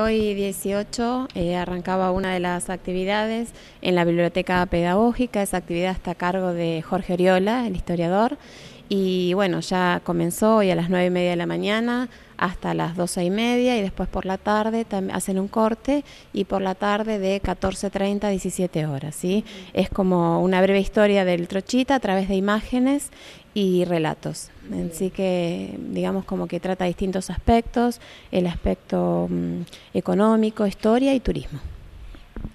Hoy 18 eh, arrancaba una de las actividades en la Biblioteca Pedagógica. Esa actividad está a cargo de Jorge Oriola, el historiador, y bueno, ya comenzó hoy a las nueve y media de la mañana hasta las doce y media y después por la tarde hacen un corte y por la tarde de 14.30 a 17 horas. ¿sí? Es como una breve historia del trochita a través de imágenes y relatos. Así que digamos como que trata distintos aspectos, el aspecto mm, económico, historia y turismo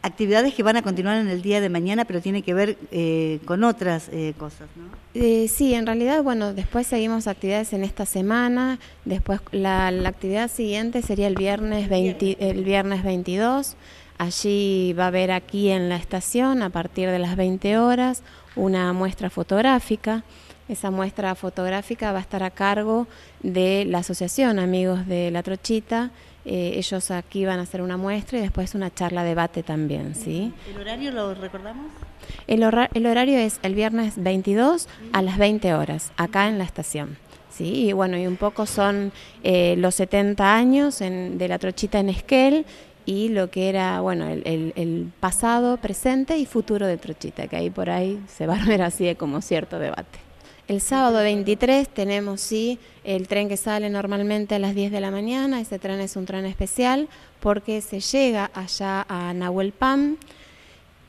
actividades que van a continuar en el día de mañana, pero tiene que ver eh, con otras eh, cosas, ¿no? Eh, sí, en realidad, bueno, después seguimos actividades en esta semana, después la, actividad siguiente sería el viernes, el viernes 22, allí va a haber aquí en la estación, a partir de las 20 horas, una muestra fotográfica. Esa muestra fotográfica va a estar a cargo de la Asociación Amigos de la Trochita eh, ellos aquí van a hacer una muestra y después una charla debate también, ¿sí? ¿El horario lo recordamos? El, el horario es el viernes 22 a las 20 horas, acá en la estación. Sí, y bueno, y un poco son eh, los 70 años de la trochita en Esquel y lo que era, bueno, el, el, pasado, presente y futuro de Trochita, que ahí por ahí se va a ver así como cierto debate. El sábado 23 tenemos, sí, el tren que sale normalmente a las 10 de la mañana. Ese tren es un tren especial porque se llega allá a Nahuelpan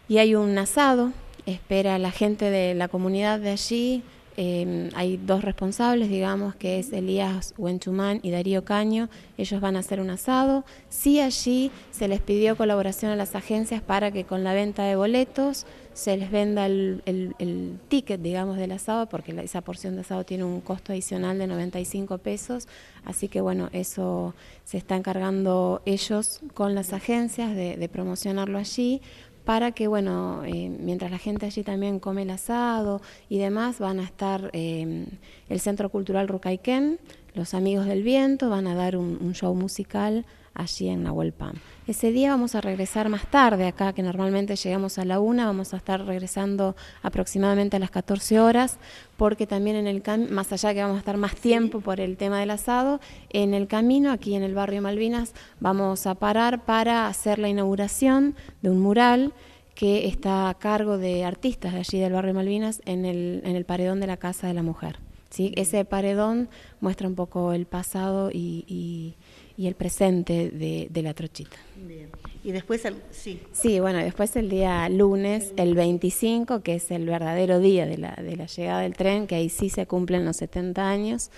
y hay un asado. Espera la gente de la comunidad de allí Em, hay dos responsables, digamos, que es Elías Huenchumán y Darío Caño. Ellos van a hacer un asado. Sí allí se les pidió colaboración a las agencias para que con la venta de boletos se les venda el, ticket, digamos, del asado, porque la, esa porción de asado tiene un costo adicional de 95 pesos. Así que bueno, eso se está encargando ellos con las agencias de promocionarlo allí para que, bueno, eh, mientras la gente allí también come el asado y demás, van a estar em, el Centro Cultural Rucaiquén, los Amigos del Viento, van a dar un show musical allí en Nahuelpam. Ese día vamos a regresar más tarde acá, que normalmente llegamos a la una, vamos a estar regresando aproximadamente a las 14 horas, porque también en el más allá que vamos a estar más tiempo por el tema del asado, en el camino, aquí en el barrio Malvinas, vamos a parar para hacer la inauguración de un mural que está a cargo de artistas de allí del barrio Malvinas en el, en el paredón de la Casa de la Mujer. Ese paredón muestra un poco el pasado y, el presente de, la trochita. Bien. Y después, el, sí. Sí, bueno, después el día lunes, el 25, que es el verdadero día de la, de la llegada del tren, que ahí sí se cumplen los 70 años.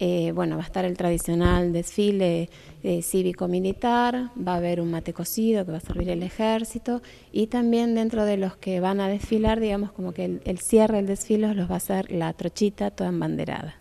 Eh, bueno, va a estar el tradicional desfile eh, cívico-militar, va a haber un mate cocido que va a servir el ejército y también dentro de los que van a desfilar, digamos como que el, cierre del desfile los va a hacer la trochita toda embanderada.